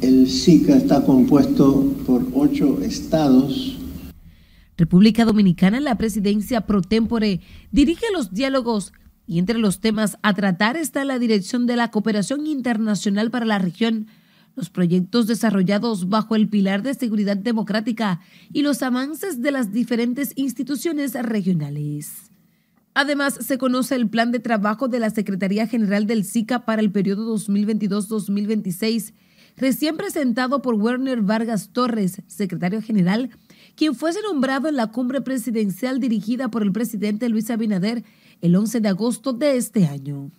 El SICA está compuesto por ocho estados. República Dominicana, en la presidencia pro tempore, dirige los diálogos y entre los temas a tratar está la dirección de la cooperación internacional para la región, los proyectos desarrollados bajo el pilar de seguridad democrática y los avances de las diferentes instituciones regionales. Además, se conoce el plan de trabajo de la Secretaría General del SICA para el periodo 2022-2026 recién presentado por Werner Vargas Torres, secretario general, quien fuese nombrado en la cumbre presidencial dirigida por el presidente Luis Abinader el 11 de agosto de este año.